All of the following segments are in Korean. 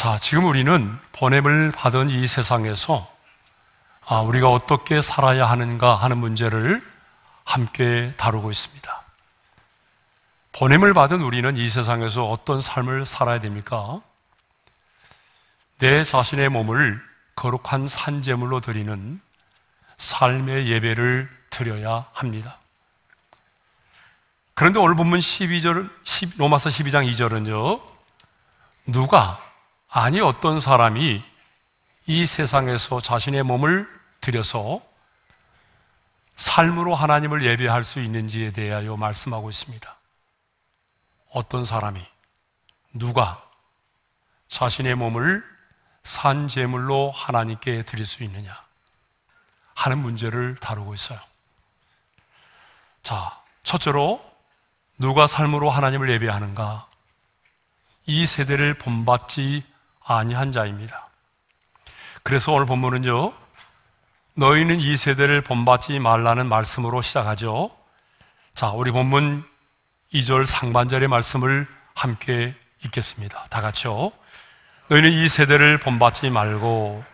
자, 지금 우리는 번냄을 받은 이 세상에서 아, 우리가 어떻게 살아야 하는가 하는 문제를 함께 다루고 있습니다. 번냄을 받은 우리는 이 세상에서 어떤 삶을 살아야 됩니까? 내 자신의 몸을 거룩한 산재물로 드리는 삶의 예배를 드려야 합니다. 그런데 오늘 본문 12절, 로마서 12장 2절은요, 누가 아니 어떤 사람이 이 세상에서 자신의 몸을 들여서 삶으로 하나님을 예배할 수 있는지에 대하여 말씀하고 있습니다. 어떤 사람이 누가 자신의 몸을 산 제물로 하나님께 드릴 수 있느냐 하는 문제를 다루고 있어요. 자, 첫째로 누가 삶으로 하나님을 예배하는가? 이 세대를 본받지 아니한 자입니다. 그래서 오늘 본문은요, 너희는 이 세대를 본받지 말라는 말씀으로 시작하죠. 자, 우리 본문 2절 상반절의 말씀을 함께 읽겠습니다. 다 같이요. 너희는 이 세대를 본받지 말고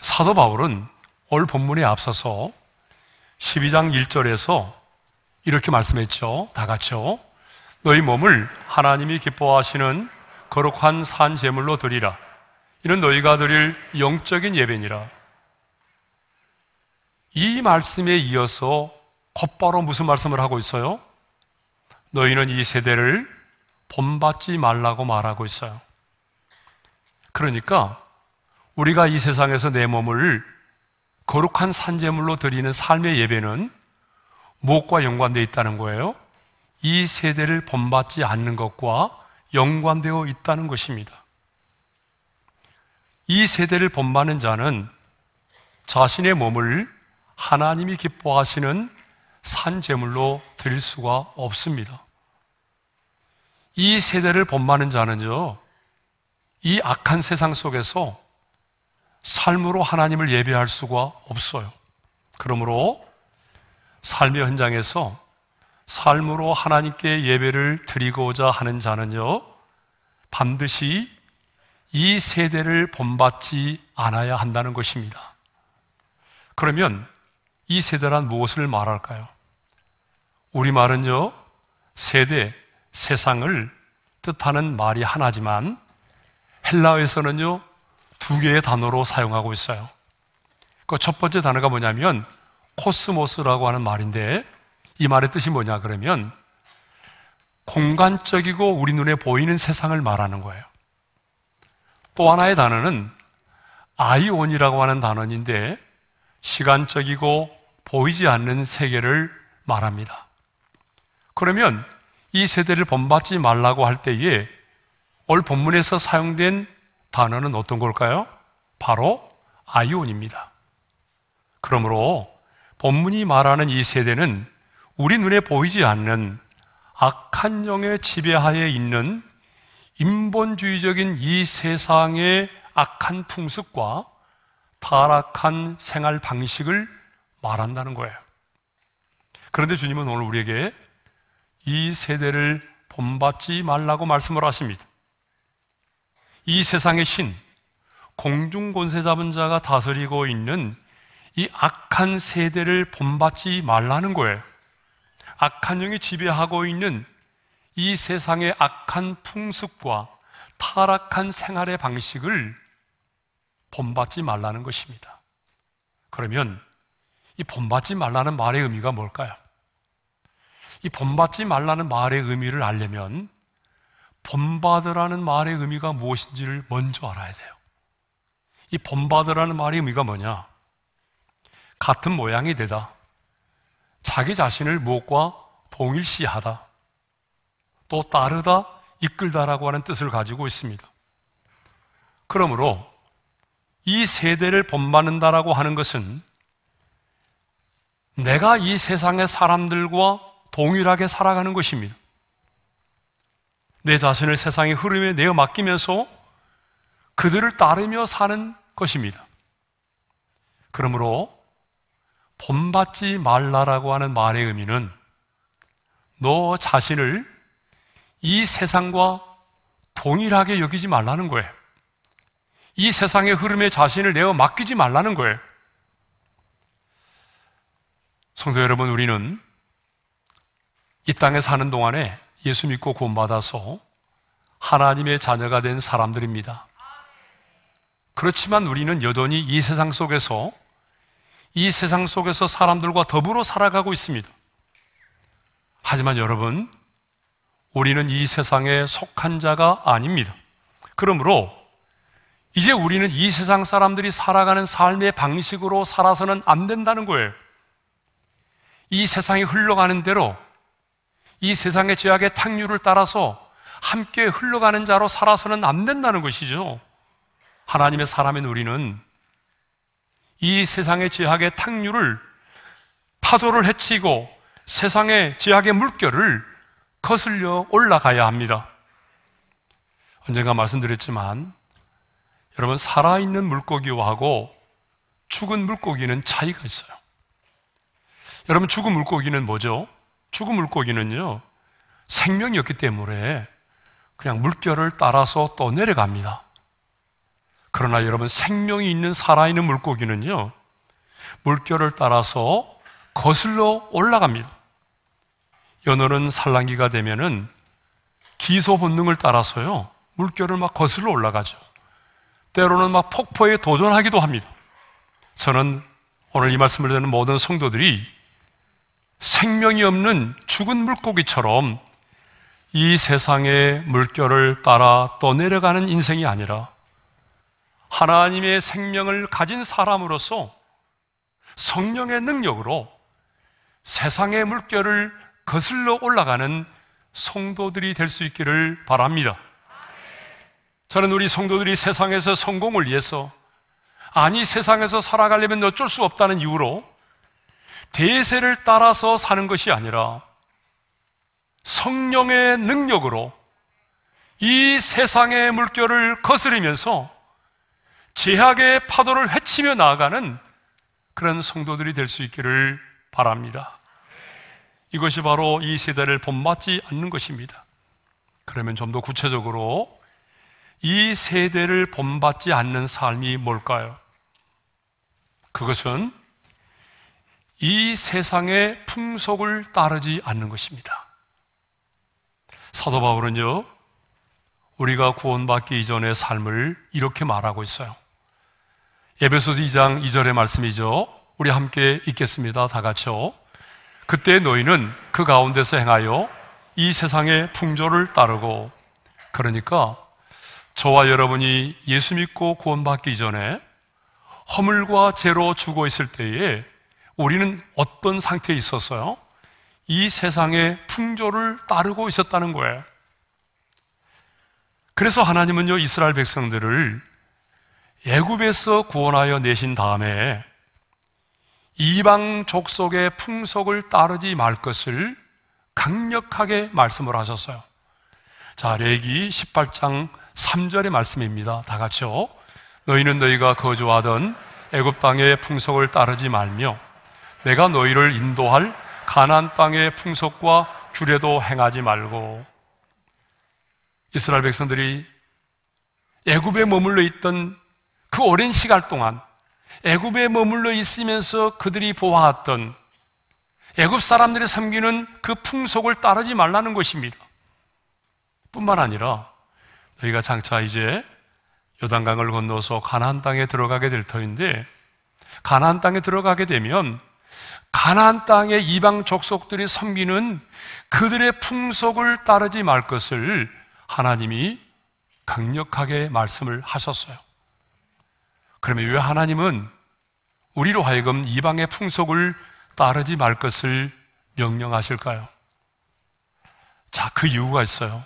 사도 바울은 오 본문에 앞서서 12장 1절에서 이렇게 말씀했죠. 다 같이요. 너희 몸을 하나님이 기뻐하시는 거룩한 산 제물로 드리라. 이는 너희가 드릴 영적인 예배니라. 이 말씀에 이어서 곧바로 무슨 말씀을 하고 있어요? 너희는 이 세대를 본받지 말라고 말하고 있어요. 그러니까 우리가 이 세상에서 내 몸을 거룩한 산재물로 드리는 삶의 예배는 무엇과 연관되어 있다는 거예요? 이 세대를 본받지 않는 것과 연관되어 있다는 것입니다. 이 세대를 본받는 자는 자신의 몸을 하나님이 기뻐하시는 산재물로 드릴 수가 없습니다. 이 세대를 본받는 자는요, 이 악한 세상 속에서 삶으로 하나님을 예배할 수가 없어요. 그러므로 삶의 현장에서 삶으로 하나님께 예배를 드리고자 하는 자는요, 반드시 이 세대를 본받지 않아야 한다는 것입니다. 그러면 이 세대란 무엇을 말할까요? 우리말은요, 세대, 세상을 뜻하는 말이 하나지만 헬라어에서는요, 두 개의 단어로 사용하고 있어요. 그 첫 번째 단어가 뭐냐면 코스모스라고 하는 말인데 이 말의 뜻이 뭐냐 그러면 공간적이고 우리 눈에 보이는 세상을 말하는 거예요. 또 하나의 단어는 아이온이라고 하는 단어인데 시간적이고 보이지 않는 세계를 말합니다. 그러면 이 세대를 본받지 말라고 할 때에 올 본문에서 사용된 단어는 어떤 걸까요? 바로 아이온입니다. 그러므로 본문이 말하는 이 세대는 우리 눈에 보이지 않는 악한 영의 지배하에 있는 인본주의적인 이 세상의 악한 풍습과 타락한 생활 방식을 말한다는 거예요. 그런데 주님은 오늘 우리에게 이 세대를 본받지 말라고 말씀을 하십니다. 이 세상의 신, 공중 권세 잡은 자가 다스리고 있는 이 악한 세대를 본받지 말라는 거예요. 악한 영이 지배하고 있는 이 세상의 악한 풍습과 타락한 생활의 방식을 본받지 말라는 것입니다. 그러면 이 본받지 말라는 말의 의미가 뭘까요? 이 본받지 말라는 말의 의미를 알려면 본받으라는 말의 의미가 무엇인지를 먼저 알아야 돼요. 이 본받으라는 말의 의미가 뭐냐? 같은 모양이 되다. 자기 자신을 무엇과 동일시하다, 또 따르다, 이끌다라고 하는 뜻을 가지고 있습니다. 그러므로 이 세대를 본받는다라고 하는 것은 내가 이 세상의 사람들과 동일하게 살아가는 것입니다. 내 자신을 세상의 흐름에 내어 맡기면서 그들을 따르며 사는 것입니다. 그러므로 본받지 말라라고 하는 말의 의미는 너 자신을 이 세상과 동일하게 여기지 말라는 거예요. 이 세상의 흐름에 자신을 내어 맡기지 말라는 거예요. 성도 여러분, 우리는 이 땅에 사는 동안에 예수 믿고 구원받아서 하나님의 자녀가 된 사람들입니다. 그렇지만 우리는 여전히 이 세상 속에서 이 세상 속에서 사람들과 더불어 살아가고 있습니다. 하지만 여러분, 우리는 이 세상에 속한 자가 아닙니다. 그러므로 이제 우리는 이 세상 사람들이 살아가는 삶의 방식으로 살아서는 안 된다는 거예요. 이 세상이 흘러가는 대로 이 세상의 죄악의 탕류를 따라서 함께 흘러가는 자로 살아서는 안 된다는 것이죠. 하나님의 사람인 우리는 이 세상의 죄악의 탕류를 파도를 헤치고 세상의 죄악의 물결을 거슬려 올라가야 합니다. 언젠가 말씀드렸지만 여러분 살아있는 물고기와하고 죽은 물고기는 차이가 있어요. 여러분 죽은 물고기는 뭐죠? 죽은 물고기는요 생명이없기 때문에 그냥 물결을 따라서 또 내려갑니다. 그러나 여러분 생명이 있는 살아있는 물고기는요 물결을 따라서 거슬러 올라갑니다. 연어는 산란기가 되면은 기소 본능을 따라서요 물결을 막 거슬러 올라가죠. 때로는 막 폭포에 도전하기도 합니다. 저는 오늘 이 말씀을 듣는 모든 성도들이 생명이 없는 죽은 물고기처럼 이 세상의 물결을 따라 떠내려가는 인생이 아니라 하나님의 생명을 가진 사람으로서 성령의 능력으로 세상의 물결을 거슬러 올라가는 성도들이 될 수 있기를 바랍니다. 저는 우리 성도들이 세상에서 성공을 위해서 아니 세상에서 살아가려면 어쩔 수 없다는 이유로 대세를 따라서 사는 것이 아니라 성령의 능력으로 이 세상의 물결을 거스르면서 제약의 파도를 헤치며 나아가는 그런 성도들이 될 수 있기를 바랍니다. 이것이 바로 이 세대를 본받지 않는 것입니다. 그러면 좀 더 구체적으로 이 세대를 본받지 않는 삶이 뭘까요? 그것은 이 세상의 풍속을 따르지 않는 것입니다. 사도 바울은요, 우리가 구원받기 이전의 삶을 이렇게 말하고 있어요. 에베소 2장 2절의 말씀이죠. 우리 함께 읽겠습니다. 다 같이요. 그때 너희는 그 가운데서 행하여 이 세상의 풍조를 따르고 그러니까 저와 여러분이 예수 믿고 구원받기 전에 허물과 죄로 죽어 있을 때에 우리는 어떤 상태에 있었어요? 이 세상의 풍조를 따르고 있었다는 거예요. 그래서 하나님은요 이스라엘 백성들을 애굽에서 구원하여 내신 다음에 이방 족속의 풍속을 따르지 말 것을 강력하게 말씀을 하셨어요. 자, 레기 18장 3절의 말씀입니다. 다 같이요. 너희는 너희가 거주하던 애굽 땅의 풍속을 따르지 말며 내가 너희를 인도할 가나안 땅의 풍속과 규례도 행하지 말고 이스라엘 백성들이 애굽에 머물러 있던 그 오랜 시간 동안 애굽에 머물러 있으면서 그들이 보아왔던 애굽 사람들이 섬기는 그 풍속을 따르지 말라는 것입니다. 뿐만 아니라 너희가 장차 이제 요단강을 건너서 가나안 땅에 들어가게 될 터인데 가나안 땅에 들어가게 되면 가나안 땅의 이방 족속들이 섬기는 그들의 풍속을 따르지 말 것을 하나님이 강력하게 말씀을 하셨어요. 그러면 왜 하나님은 우리로 하여금 이방의 풍속을 따르지 말 것을 명령하실까요? 자, 그 이유가 있어요.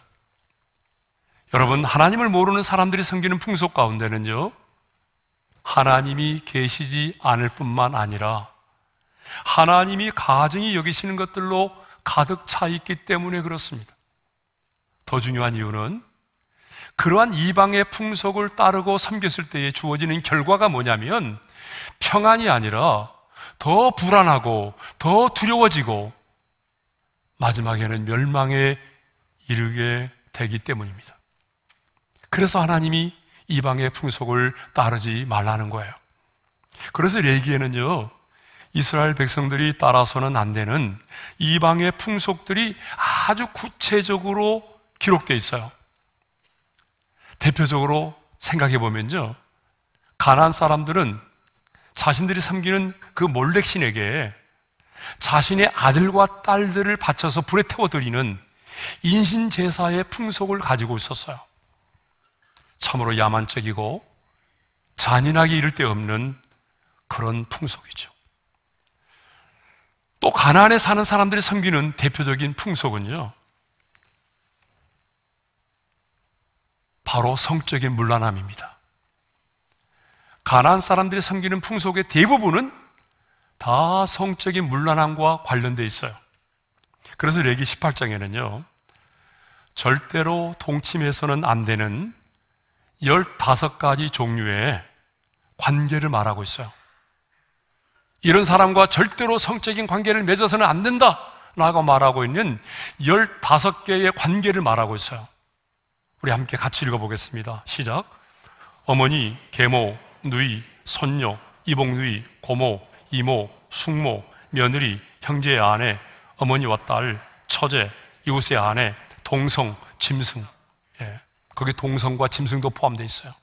여러분, 하나님을 모르는 사람들이 섬기는 풍속 가운데는요, 하나님이 계시지 않을 뿐만 아니라, 하나님이 가증히 여기시는 것들로 가득 차 있기 때문에 그렇습니다. 더 중요한 이유는 그러한 이방의 풍속을 따르고 섬겼을 때에 주어지는 결과가 뭐냐면 평안이 아니라 더 불안하고 더 두려워지고 마지막에는 멸망에 이르게 되기 때문입니다. 그래서 하나님이 이방의 풍속을 따르지 말라는 거예요. 그래서 레기에는요, 이스라엘 백성들이 따라서는 안 되는 이방의 풍속들이 아주 구체적으로 기록되어 있어요. 대표적으로 생각해 보면요. 가난 사람들은 자신들이 섬기는 그 몰렉 신에게 자신의 아들과 딸들을 바쳐서 불에 태워드리는 인신 제사의 풍속을 가지고 있었어요. 참으로 야만적이고 잔인하게 이를 데 없는 그런 풍속이죠. 또 가난에 사는 사람들이 섬기는 대표적인 풍속은요. 바로 성적인 물란함입니다. 가난 사람들이 섬기는 풍속의 대부분은 다 성적인 물란함과 관련돼 있어요. 그래서 레기 18장에는요. 절대로 동침해서는 안 되는 15가지 종류의 관계를 말하고 있어요. 이런 사람과 절대로 성적인 관계를 맺어서는 안 된다. 라고 말하고 있는 15개의 관계를 말하고 있어요. 우리 함께 같이 읽어보겠습니다. 시작. 어머니, 계모, 누이, 손녀, 이복누이, 고모, 이모, 숙모, 며느리, 형제 아내, 어머니와 딸, 처제, 이웃의 아내, 동성, 짐승. 예. 거기 동성과 짐승도 포함되어 있어요.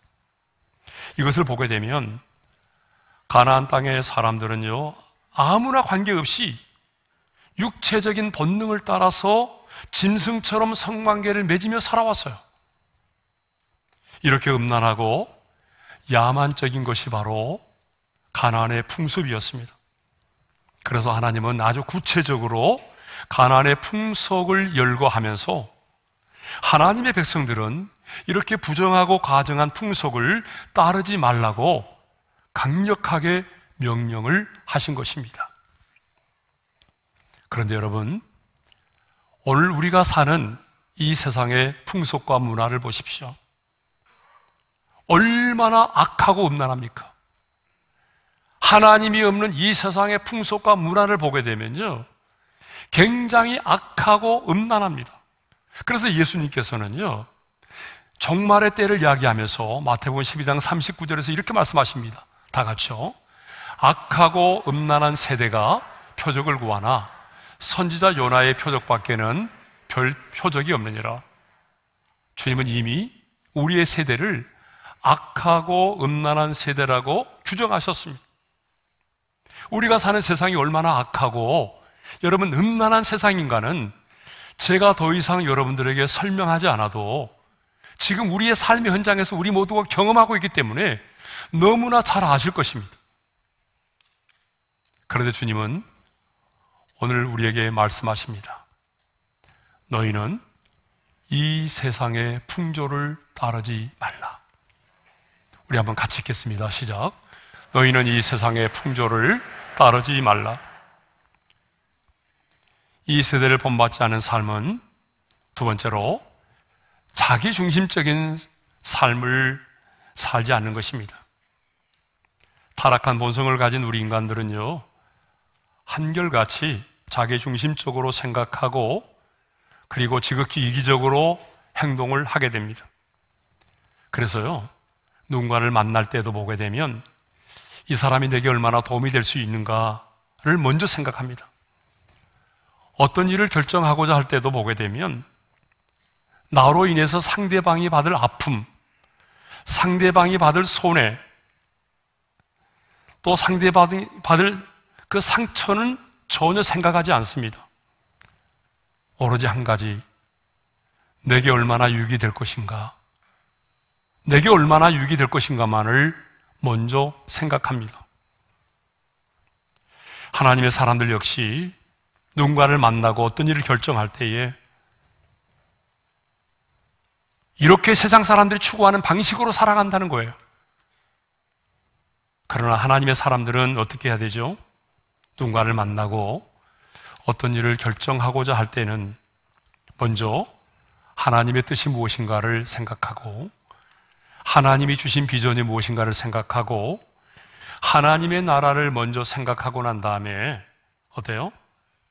이것을 보게 되면 가나안 땅의 사람들은요. 아무나 관계없이 육체적인 본능을 따라서 짐승처럼 성관계를 맺으며 살아왔어요. 이렇게 음란하고 야만적인 것이 바로 가난의 풍습이었습니다. 그래서 하나님은 아주 구체적으로 가나의 풍속을 열거하면서 하나님의 백성들은 이렇게 부정하고 과정한 풍속을 따르지 말라고 강력하게 명령을 하신 것입니다. 그런데 여러분, 오늘 우리가 사는 이 세상의 풍속과 문화를 보십시오. 얼마나 악하고 음란합니까? 하나님이 없는 이 세상의 풍속과 문화를 보게 되면요. 굉장히 악하고 음란합니다. 그래서 예수님께서는요. 종말의 때를 이야기하면서 마태복음 12장 39절에서 이렇게 말씀하십니다. 다 같이요. 악하고 음란한 세대가 표적을 구하나 선지자 요나의 표적밖에는 별 표적이 없느니라. 주님은 이미 우리의 세대를 악하고 음란한 세대라고 규정하셨습니다. 우리가 사는 세상이 얼마나 악하고 여러분 음란한 세상인가는 제가 더 이상 여러분들에게 설명하지 않아도 지금 우리의 삶의 현장에서 우리 모두가 경험하고 있기 때문에 너무나 잘 아실 것입니다. 그런데 주님은 오늘 우리에게 말씀하십니다. 너희는 이 세상의 풍조를 따르지 말라. 우리 한번 같이 읽겠습니다. 시작. 너희는 이 세상의 풍조를 따르지 말라. 이 세대를 본받지 않은 삶은 두 번째로 자기 중심적인 삶을 살지 않는 것입니다. 타락한 본성을 가진 우리 인간들은요, 한결같이 자기 중심적으로 생각하고 그리고 지극히 이기적으로 행동을 하게 됩니다. 그래서요, 누군가를 만날 때도 보게 되면 이 사람이 내게 얼마나 도움이 될 수 있는가를 먼저 생각합니다. 어떤 일을 결정하고자 할 때도 보게 되면 나로 인해서 상대방이 받을 아픔, 상대방이 받을 손해, 또 상대방이 받을 그 상처는 전혀 생각하지 않습니다. 오로지 한 가지, 내게 얼마나 유익이 될 것인가. 내게 얼마나 유익이 될 것인가만을 먼저 생각합니다. 하나님의 사람들 역시 누군가를 만나고 어떤 일을 결정할 때에 이렇게 세상 사람들이 추구하는 방식으로 살아간다는 거예요. 그러나 하나님의 사람들은 어떻게 해야 되죠? 누군가를 만나고 어떤 일을 결정하고자 할 때는 먼저 하나님의 뜻이 무엇인가를 생각하고 하나님이 주신 비전이 무엇인가를 생각하고 하나님의 나라를 먼저 생각하고 난 다음에 어때요?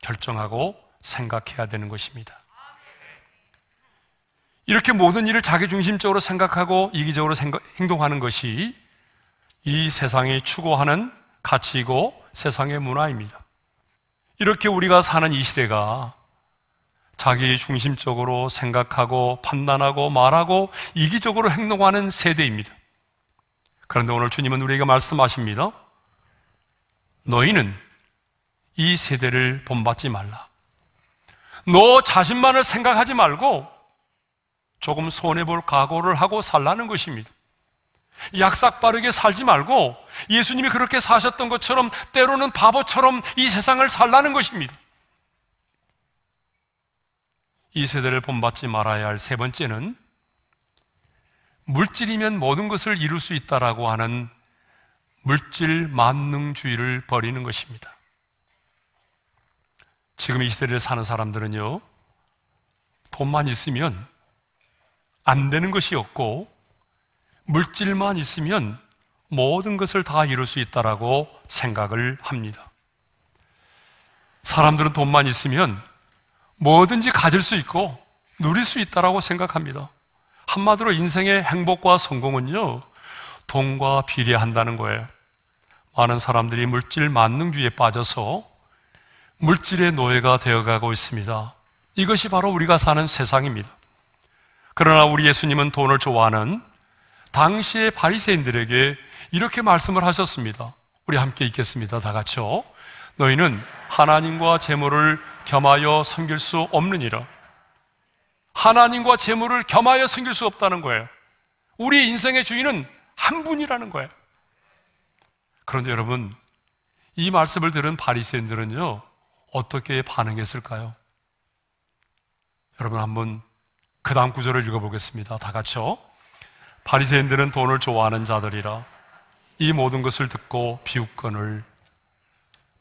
결정하고 생각해야 되는 것입니다. 이렇게 모든 일을 자기 중심적으로 생각하고 이기적으로 생각, 행동하는 것이 이 세상이 추구하는 가치이고 세상의 문화입니다. 이렇게 우리가 사는 이 시대가 자기 중심적으로 생각하고 판단하고 말하고 이기적으로 행동하는 세대입니다. 그런데 오늘 주님은 우리에게 말씀하십니다. 너희는 이 세대를 본받지 말라. 너 자신만을 생각하지 말고 조금 손해볼 각오를 하고 살라는 것입니다. 약삭 빠르게 살지 말고 예수님이 그렇게 사셨던 것처럼 때로는 바보처럼 이 세상을 살라는 것입니다. 이 세대를 본받지 말아야 할 세 번째는 물질이면 모든 것을 이룰 수 있다라고 하는 물질 만능주의를 버리는 것입니다. 지금 이 시대를 사는 사람들은요, 돈만 있으면 안 되는 것이 없고, 물질만 있으면 모든 것을 다 이룰 수 있다라고 생각을 합니다. 사람들은 돈만 있으면 뭐든지 가질 수 있고 누릴 수 있다라고 생각합니다. 한마디로 인생의 행복과 성공은요, 돈과 비례한다는 거예요. 많은 사람들이 물질 만능주의에 빠져서 물질의 노예가 되어가고 있습니다. 이것이 바로 우리가 사는 세상입니다. 그러나 우리 예수님은 돈을 좋아하는 당시의 바리새인들에게 이렇게 말씀을 하셨습니다. 우리 함께 읽겠습니다. 다 같이요. 너희는 하나님과 재물을 겸하여 섬길 수 없느니라. 하나님과 재물을 겸하여 섬길 수 없다는 거예요. 우리 인생의 주인은 한 분이라는 거예요. 그런데 여러분, 이 말씀을 들은 바리새인들은요. 어떻게 반응했을까요? 여러분 한번 그 다음 구절을 읽어보겠습니다. 다 같이요. 바리새인들은 돈을 좋아하는 자들이라 이 모든 것을 듣고 비웃건을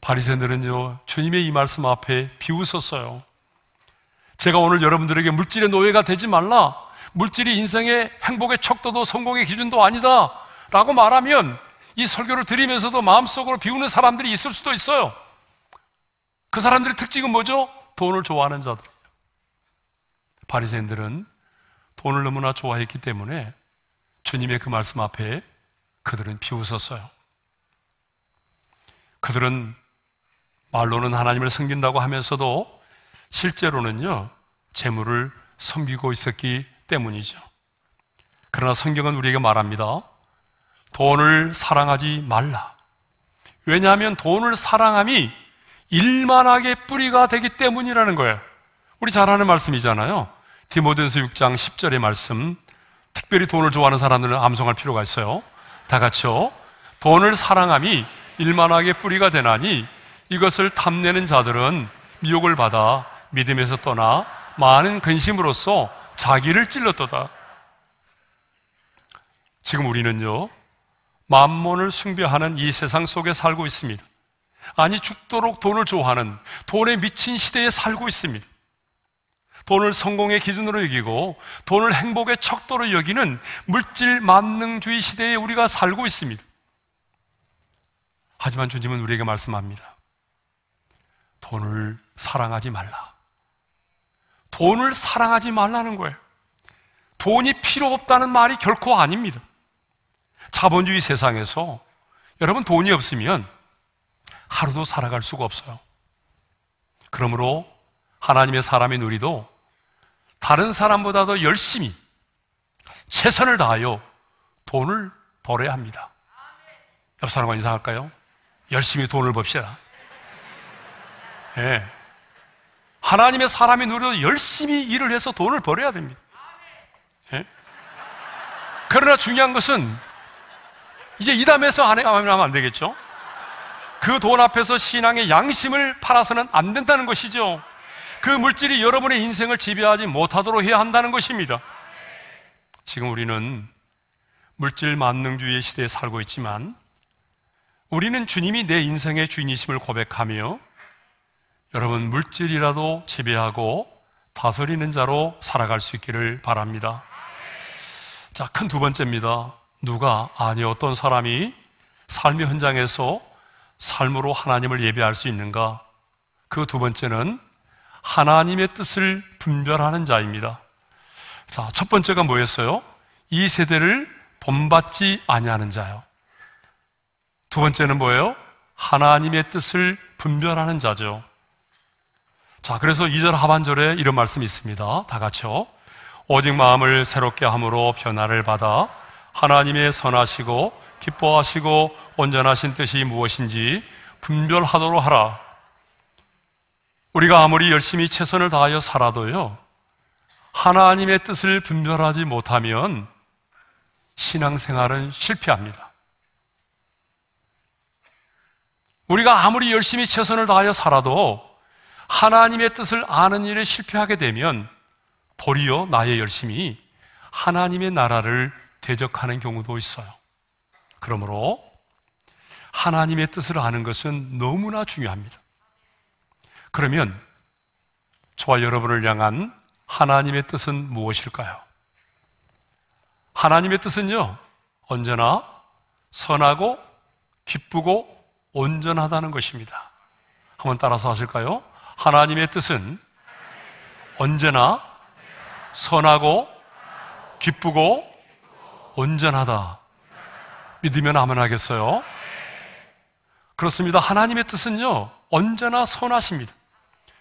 바리새인들은요 주님의 이 말씀 앞에 비웃었어요. 제가 오늘 여러분들에게 물질의 노예가 되지 말라. 물질이 인생의 행복의 척도도 성공의 기준도 아니다. 라고 말하면 이 설교를 들으면서도 마음속으로 비우는 사람들이 있을 수도 있어요. 그 사람들의 특징은 뭐죠? 돈을 좋아하는 자들이에요. 바리새인들은 돈을 너무나 좋아했기 때문에 주님의 그 말씀 앞에 그들은 비웃었어요. 그들은 말로는 하나님을 섬긴다고 하면서도 실제로는요, 재물을 섬기고 있었기 때문이죠. 그러나 성경은 우리에게 말합니다. 돈을 사랑하지 말라. 왜냐하면 돈을 사랑함이 일만하게 뿌리가 되기 때문이라는 거예요. 우리 잘 아는 말씀이잖아요. 디모데서 6장 10절의 말씀. 특별히 돈을 좋아하는 사람들은 암송할 필요가 있어요. 다 같이요. 돈을 사랑함이 일만하게 뿌리가 되나니 이것을 탐내는 자들은 미혹을 받아 믿음에서 떠나 많은 근심으로써 자기를 찔렀도다. 지금 우리는요, 만몬을 숭배하는 이 세상 속에 살고 있습니다. 아니, 죽도록 돈을 좋아하는 돈에 미친 시대에 살고 있습니다. 돈을 성공의 기준으로 여기고 돈을 행복의 척도로 여기는 물질 만능주의 시대에 우리가 살고 있습니다. 하지만 주님은 우리에게 말씀합니다. 돈을 사랑하지 말라. 돈을 사랑하지 말라는 거예요. 돈이 필요 없다는 말이 결코 아닙니다. 자본주의 세상에서 여러분 돈이 없으면 하루도 살아갈 수가 없어요. 그러므로 하나님의 사람인 우리도 다른 사람보다 더 열심히 최선을 다하여 돈을 벌어야 합니다. 옆 사람과 인사할까요? 열심히 돈을 봅시다 예. 하나님의 사람이 누려도 열심히 일을 해서 돈을 벌어야 됩니다. 예? 그러나 중요한 것은 이제 이담에서 안 하면 안 되겠죠? 그 돈 앞에서 신앙의 양심을 팔아서는 안 된다는 것이죠. 그 물질이 여러분의 인생을 지배하지 못하도록 해야 한다는 것입니다. 지금 우리는 물질 만능주의 시대에 살고 있지만 우리는 주님이 내 인생의 주인이심을 고백하며 여러분 물질이라도 지배하고 다스리는 자로 살아갈 수 있기를 바랍니다. 자, 큰 두 번째입니다. 누가 아니 어떤 사람이 삶의 현장에서 삶으로 하나님을 예배할 수 있는가? 그 두 번째는 하나님의 뜻을 분별하는 자입니다. 자, 첫 번째가 뭐였어요? 이 세대를 본받지 아니하는 자요. 두 번째는 뭐예요? 하나님의 뜻을 분별하는 자죠. 자, 그래서 2절 하반절에 이런 말씀이 있습니다. 다 같이요. 오직 마음을 새롭게 함으로 변화를 받아 하나님의 선하시고 기뻐하시고 온전하신 뜻이 무엇인지 분별하도록 하라. 우리가 아무리 열심히 최선을 다하여 살아도요. 하나님의 뜻을 분별하지 못하면 신앙생활은 실패합니다. 우리가 아무리 열심히 최선을 다하여 살아도 하나님의 뜻을 아는 일에 실패하게 되면 도리어 나의 열심이 하나님의 나라를 대적하는 경우도 있어요. 그러므로 하나님의 뜻을 아는 것은 너무나 중요합니다. 그러면 저와 여러분을 향한 하나님의 뜻은 무엇일까요? 하나님의 뜻은요, 언제나 선하고 기쁘고 온전하다는 것입니다. 한번 따라서 하실까요? 하나님의 뜻은 언제나 선하고 기쁘고 온전하다. 믿으면 아멘 하겠어요? 그렇습니다. 하나님의 뜻은요, 언제나 선하십니다.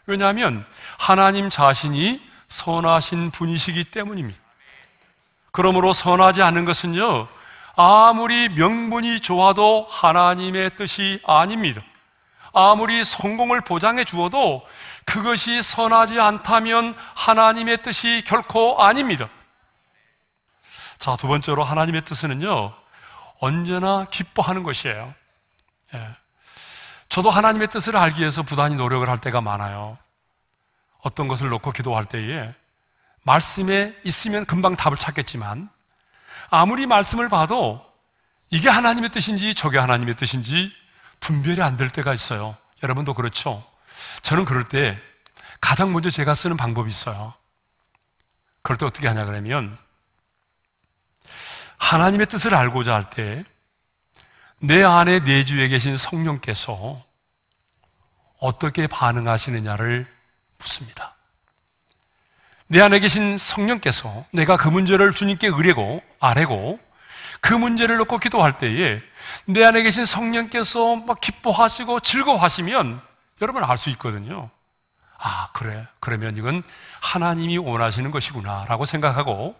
왜냐하면 하나님 자신이 선하신 분이시기 때문입니다. 그러므로 선하지 않은 것은요, 아무리 명분이 좋아도 하나님의 뜻이 아닙니다. 아무리 성공을 보장해 주어도 그것이 선하지 않다면 하나님의 뜻이 결코 아닙니다. 자, 두 번째로 하나님의 뜻은요, 언제나 기뻐하는 것이에요. 예. 저도 하나님의 뜻을 알기 위해서 부단히 노력을 할 때가 많아요. 어떤 것을 놓고 기도할 때에 말씀에 있으면 금방 답을 찾겠지만 아무리 말씀을 봐도 이게 하나님의 뜻인지 저게 하나님의 뜻인지 분별이 안 될 때가 있어요. 여러분도 그렇죠? 저는 그럴 때 가장 먼저 제가 쓰는 방법이 있어요. 그럴 때 어떻게 하냐 그러면 하나님의 뜻을 알고자 할 때 내 안에 내주에 계신 성령께서 어떻게 반응하시느냐를 묻습니다. 내 안에 계신 성령께서 내가 그 문제를 주님께 의뢰고 아뢰고 그 문제를 놓고 기도할 때에 내 안에 계신 성령께서 막 기뻐하시고 즐거워하시면 여러분 알 수 있거든요. 아, 그래. 그러면 이건 하나님이 원하시는 것이구나. 라고 생각하고.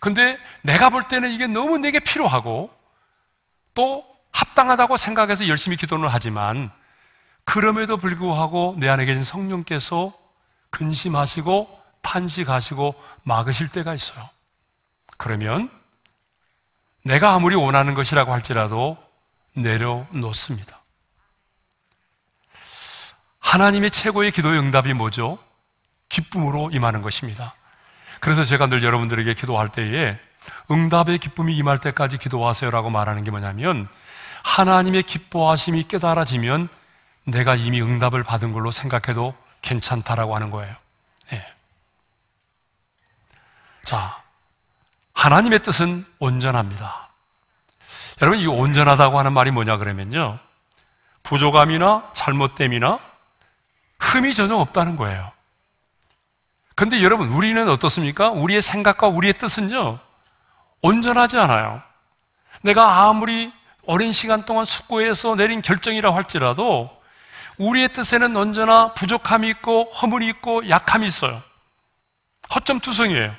근데 내가 볼 때는 이게 너무 내게 필요하고 또 합당하다고 생각해서 열심히 기도는 하지만 그럼에도 불구하고 내 안에 계신 성령께서 근심하시고 탄식하시고 막으실 때가 있어요. 그러면 내가 아무리 원하는 것이라고 할지라도 내려놓습니다. 하나님의 최고의 기도의 응답이 뭐죠? 기쁨으로 임하는 것입니다. 그래서 제가 늘 여러분들에게 기도할 때에 응답의 기쁨이 임할 때까지 기도하세요라고 말하는 게 뭐냐면 하나님의 기뻐하심이 깨달아지면 내가 이미 응답을 받은 걸로 생각해도 괜찮다라고 하는 거예요. 네. 자, 하나님의 뜻은 온전합니다. 여러분, 이 온전하다고 하는 말이 뭐냐 그러면요. 부족함이나 잘못됨이나 흠이 전혀 없다는 거예요. 근데 여러분, 우리는 어떻습니까? 우리의 생각과 우리의 뜻은요, 온전하지 않아요. 내가 아무리 어린 시간 동안 숙고해서 내린 결정이라 할지라도 우리의 뜻에는 언제나 부족함이 있고 허물이 있고 약함이 있어요. 허점투성이에요.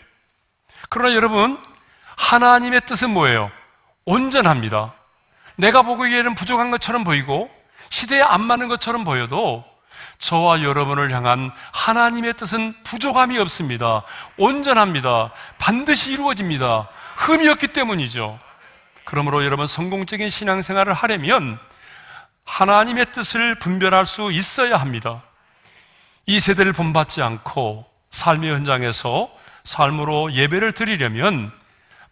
그러나 여러분, 하나님의 뜻은 뭐예요? 온전합니다. 내가 보기에는 부족한 것처럼 보이고 시대에 안 맞는 것처럼 보여도 저와 여러분을 향한 하나님의 뜻은 부족함이 없습니다. 온전합니다. 반드시 이루어집니다. 흠이 없기 때문이죠. 그러므로 여러분 성공적인 신앙생활을 하려면 하나님의 뜻을 분별할 수 있어야 합니다. 이 세대를 본받지 않고 삶의 현장에서 삶으로 예배를 드리려면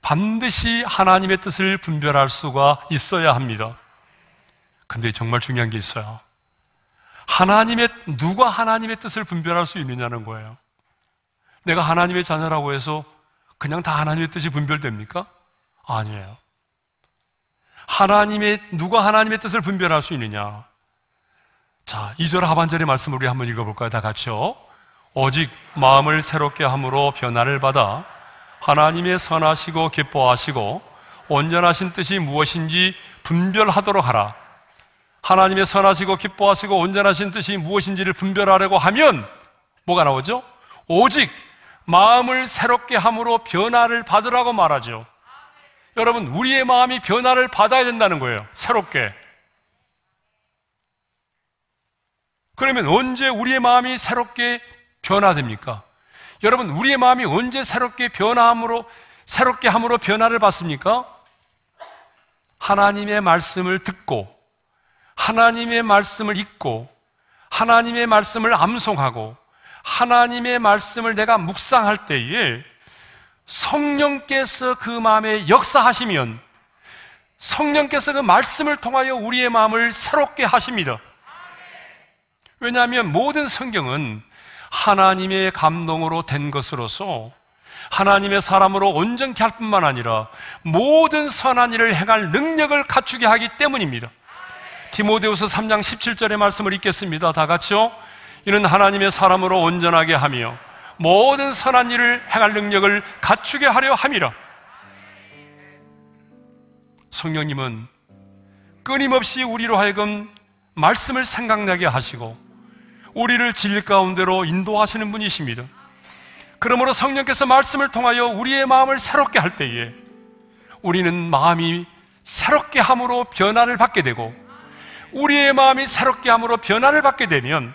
반드시 하나님의 뜻을 분별할 수가 있어야 합니다. 근데 정말 중요한 게 있어요. 하나님의, 누가 하나님의 뜻을 분별할 수 있느냐는 거예요. 내가 하나님의 자녀라고 해서 그냥 다 하나님의 뜻이 분별됩니까? 아니에요. 하나님의, 누가 하나님의 뜻을 분별할 수 있느냐? 자, 2절 하반절의 말씀 우리 한번 읽어볼까요? 다 같이요. 오직 마음을 새롭게 함으로 변화를 받아 하나님의 선하시고 기뻐하시고 온전하신 뜻이 무엇인지 분별하도록 하라. 하나님의 선하시고 기뻐하시고 온전하신 뜻이 무엇인지를 분별하려고 하면 뭐가 나오죠? 오직 마음을 새롭게 함으로 변화를 받으라고 말하죠. 여러분, 우리의 마음이 변화를 받아야 된다는 거예요. 새롭게. 그러면 언제 우리의 마음이 새롭게 변화됩니까? 여러분, 우리의 마음이 언제 새롭게 변함으로, 화 새롭게 함으로 변화를 받습니까? 하나님의 말씀을 듣고, 하나님의 말씀을 읽고, 하나님의 말씀을 암송하고, 하나님의 말씀을 내가 묵상할 때에 성령께서 그 마음에 역사하시면 성령께서 그 말씀을 통하여 우리의 마음을 새롭게 하십니다. 왜냐하면 모든 성경은 하나님의 감동으로 된 것으로서 하나님의 사람으로 온전케 할 뿐만 아니라 모든 선한 일을 행할 능력을 갖추게 하기 때문입니다. 디모데후서 3장 17절의 말씀을 읽겠습니다. 다 같이요. 이는 하나님의 사람으로 온전하게 하며 모든 선한 일을 행할 능력을 갖추게 하려 함이라. 성령님은 끊임없이 우리로 하여금 말씀을 생각나게 하시고 우리를 진리 가운데로 인도하시는 분이십니다. 그러므로 성령께서 말씀을 통하여 우리의 마음을 새롭게 할 때에 우리는 마음이 새롭게 함으로 변화를 받게 되고 우리의 마음이 새롭게 함으로 변화를 받게 되면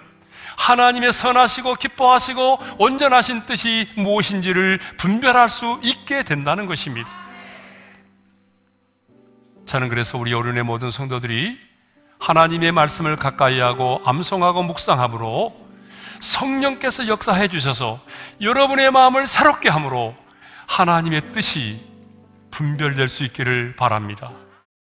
하나님의 선하시고 기뻐하시고 온전하신 뜻이 무엇인지를 분별할 수 있게 된다는 것입니다. 저는 그래서 우리 어른의 모든 성도들이 하나님의 말씀을 가까이하고 암송하고 묵상함으로 성령께서 역사해 주셔서 여러분의 마음을 새롭게 함으로 하나님의 뜻이 분별될 수 있기를 바랍니다.